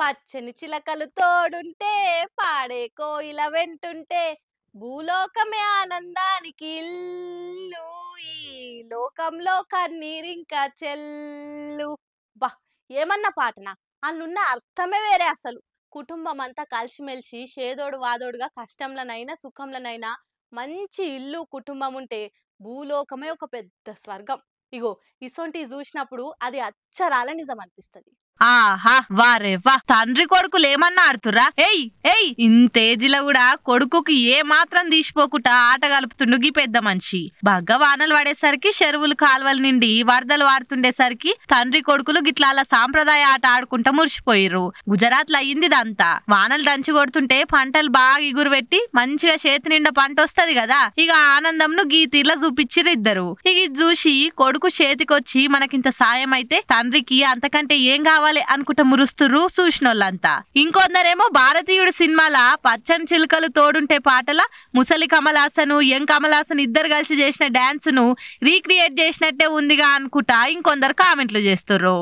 పచ్చని చిలకలు తోడుంటే పాడే కోయిల వెంటుంటే భూలోకమే ఆనందానికి ఇల్లు ఈ లోకంలో కన్నీరింకా చెల్లు బా ఏమన్నా పాటనా వాళ్ళున్న అర్థమే వేరే అసలు కుటుంబం అంతా కలిసిమెలిసి షేదోడు వాదోడుగా కష్టంలోనైనా సుఖంలోనైనా మంచి ఇల్లు కుటుంబం ఉంటే భూలోకమే ఒక పెద్ద స్వర్గం ఇగో ఇసొంటి చూసినప్పుడు అది అచ్చరాల నిజం అనిపిస్తుంది ఆహా వారే వా తండ్రి కొడుకులు ఏమన్నా ఆడుతురా ఎయ్ ఎయ్ ఇంతేజీలో కూడా కొడుకుకి ఏ మాత్రం తీసిపోకుండా ఆట కలుపుతుండు గీ పెద్ద మనిషి బాగా వానలు పడేసరికి చెరువులు కాలువల నిండి వరదలు వాడుతుండేసరికి తండ్రి కొడుకులు గిట్లా అలా సాంప్రదాయ ఆట ఆడుకుంటా మురిసిపోయిర్రు గుజరాత్ లో అయింది ఇదంతా వానలు దంచి కొడుతుంటే పంటలు బాగా ఇగురు పెట్టి మంచిగా చేతి నిండా పంట వస్తది కదా ఇక ను గీతీలా చూపించిర్రు ఇద్దరు ఇక చూసి కొడుకు చేతికొచ్చి మనకింత సాయం అయితే తండ్రికి అంతకంటే ఏం కావాలి కావాలి అనుకుంటూ మురుస్తురు చూసినోళ్ళంతా ఇంకొందరేమో భారతీయుడు సినిమాల పచ్చని చిలుకలు తోడుంటే పాటల ముసలి కమలాసను ఎం కమలాసన్ ఇద్దరు కలిసి చేసిన డాన్స్ ను రీక్రియేట్ చేసినట్టే ఉందిగా అనుకుంటా ఇంకొందరు కామెంట్లు చేస్తుర్రు